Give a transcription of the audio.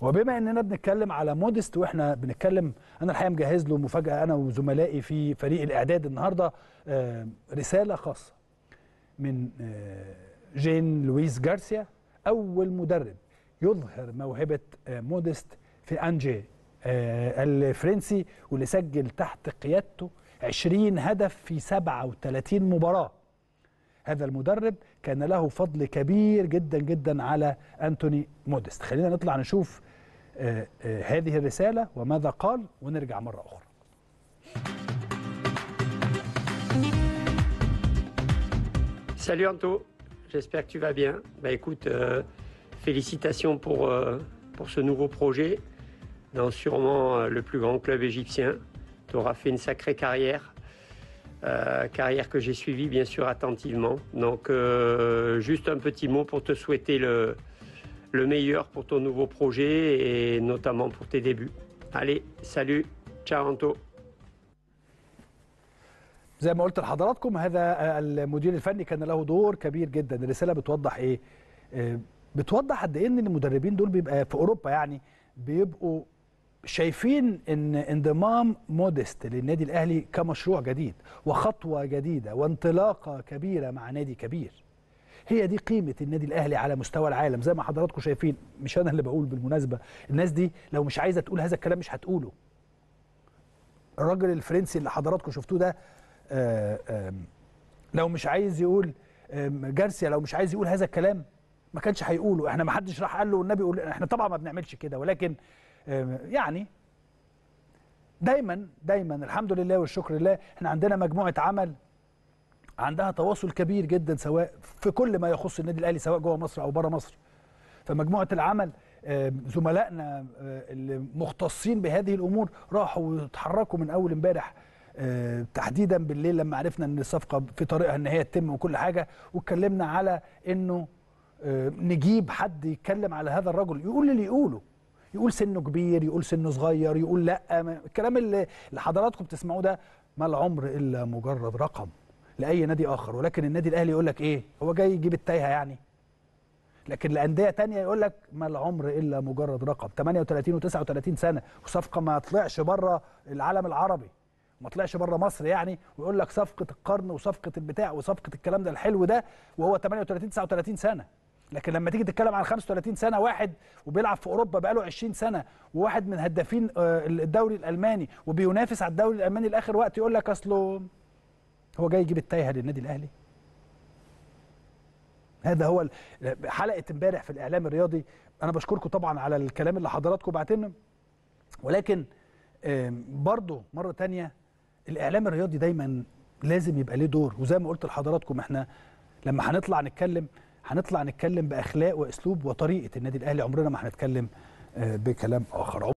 وبما اننا بنتكلم على مودست واحنا بنتكلم انا الحقيقه مجهز له مفاجاه انا وزملائي في فريق الاعداد النهارده آه، رساله خاصه من آه، جين لويس جارسيا اول مدرب يظهر موهبه آه، مودست في انجي الفرنسي واللي سجل تحت قيادته 20 هدف في 37 مباراه هذا المدرب كان له فضل كبير جدا جدا على انتوني مودست خلينا نطلع نشوف هذه وماذا قال ونرجع Salut Anto, j'espère que tu vas bien. Bah écoute, euh, félicitations pour, euh, pour ce nouveau projet dans sûrement euh, le plus grand club égyptien. Tu auras fait une sacrée carrière, carrière que j'ai suivie bien sûr attentivement. Donc juste un petit mot pour te souhaiter le, le meilleur pour ton nouveau projet et notamment pour tes débuts. Allez, salut, ciao Anto. زي ما قلت لحضراتكم هذا المدير الفني كان له دور كبير جدا الرساله بتوضح ايه آه، بتوضح قد ايه ان المدربين دول بيبقى في اوروبا يعني بيبقوا شايفين ان انضمام موديست للنادي الاهلي كمشروع جديد وخطوه جديده وانطلاقه كبيره مع نادي كبير هي دي قيمه النادي الاهلي على مستوى العالم زي ما حضراتكم شايفين مش انا اللي بقول بالمناسبه الناس دي لو مش عايزه تقول هذا الكلام مش هتقوله الراجل الفرنسي اللي حضراتكم شفتوه ده آآ آه، آآ لو مش عايز يقول جارسيا لو مش عايز يقول هذا الكلام ما كانش هيقوله احنا ما حدش راح قال له والنبي يقول احنا طبعا ما بنعملش كده ولكن يعني دايما دايما الحمد لله والشكر لله احنا عندنا مجموعه عمل عندها تواصل كبير جدا سواء في كل ما يخص النادي الاهلي سواء جوه مصر او بره مصر فمجموعه العمل آه، زملائنا آه، المختصين بهذه الامور راحوا واتحركوا من اول امبارح آه، تحديدا بالليل لما عرفنا ان الصفقه في طريقها ان هي تتم وكل حاجه واتكلمنا على انه نجيب حد يتكلم على هذا الرجل يقول اللي يقوله يقول سنه كبير يقول سنه صغير يقول لا الكلام اللي حضراتكم بتسمعوه ده ما العمر الا مجرد رقم لاي نادي اخر ولكن النادي الاهلي يقول لك ايه هو جاي يجيب التايهه يعني لكن الانديه تانية يقول لك ما العمر الا مجرد رقم 38 و39 سنه وصفقه ما طلعش بره العالم العربي ما طلعش بره مصر يعني ويقول لك صفقه القرن وصفقه البتاع وصفقه الكلام ده الحلو ده وهو 38 39 سنه لكن لما تيجي تتكلم عن 35 سنه واحد وبيلعب في اوروبا بقاله 20 سنه وواحد من هدافين آه، الدوري الالماني وبينافس على الدوري الالماني لاخر وقت يقول لك اصله هو جاي يجيب التايهه للنادي الاهلي هذا هو حلقه امبارح في الاعلام الرياضي انا بشكركم طبعا على الكلام اللي حضراتكم بعتنا ولكن برضه مره تانية الاعلام الرياضي دايما لازم يبقى ليه دور وزي ما قلت لحضراتكم احنا لما هنطلع نتكلم هنطلع نتكلم باخلاق واسلوب وطريقه النادي الاهلي عمرنا ما هنتكلم آه، بكلام اخر